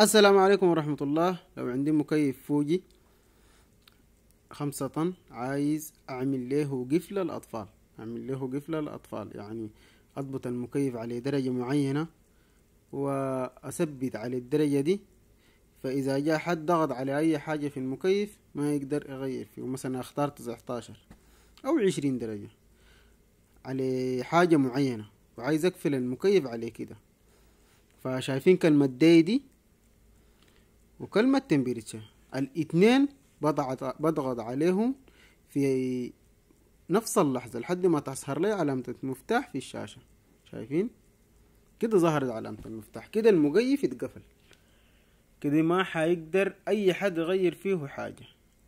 السلام عليكم ورحمة الله لو عندي مكيف فوجي خمسة طن عايز أعمل له قفل الأطفال أعمل له قفل الأطفال يعني أضبط المكيف على درجة معينة وأثبت على الدرجة دي فإذا جاء حد ضغط على أي حاجة في المكيف ما يقدر يغير فيه مثلا اختار تسعة عشر أو عشرين درجة على حاجة معينة وعايز أقفل المكيف عليه كده فشايفين كلمة دي دي وكلمة temperature الاثنين بضغط عليهم في نفس اللحظة لحد ما تظهر لي علامة المفتاح في الشاشة شايفين كده ظهرت علامة المفتاح كده المقيف اتقفل كده ما حيقدر اي حد يغير فيه حاجة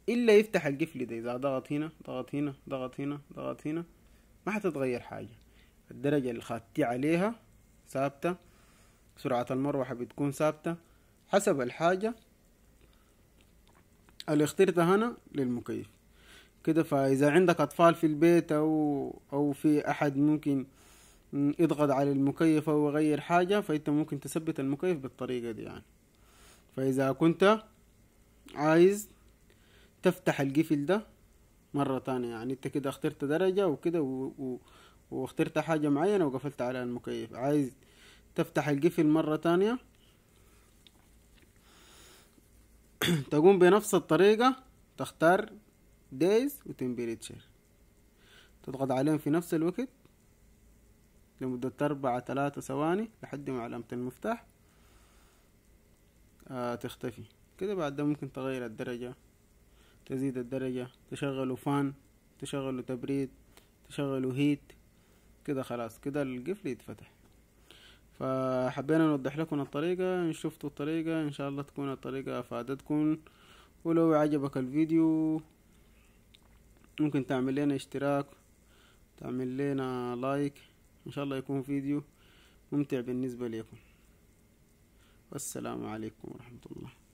الا يفتح القفل ده اذا ضغط هنا ضغط هنا ضغط هنا ضغط هنا ما حتتغير حاجة الدرجة اللي خدتي عليها ثابتة سرعة المروحة بتكون ثابتة حسب الحاجة اللي اخترتها أنا للمكيف كده فإذا عندك أطفال في البيت أو أو في أحد ممكن يضغط على المكيف أو يغير حاجة فأنت ممكن تثبت المكيف بالطريقة دي يعني فإذا كنت عايز تفتح القفل ده مرة تانية يعني أنت كده اخترت درجة وكده و... و... واخترت حاجة معينة وقفلت على المكيف عايز تفتح القفل مرة تانية تقوم بنفس الطريقة تختار دايز وتمبريتشر تضغط عليهم في نفس الوقت لمدة أربعة ثلاثة ثواني لحد ما علامة المفتاح آه تختفي كده بعد ده ممكن تغير الدرجة تزيد الدرجة تشغلوا فان تشغلوا تبريد تشغلوا هيت كده خلاص كده القفل يتفتح فحبينا نوضح لكم الطريقة ان شفتوا الطريقة ان شاء الله تكون الطريقة افادتكم ولو عجبك الفيديو ممكن تعمل لنا اشتراك تعمل لنا لايك ان شاء الله يكون فيديو ممتع بالنسبة لكم والسلام عليكم ورحمة الله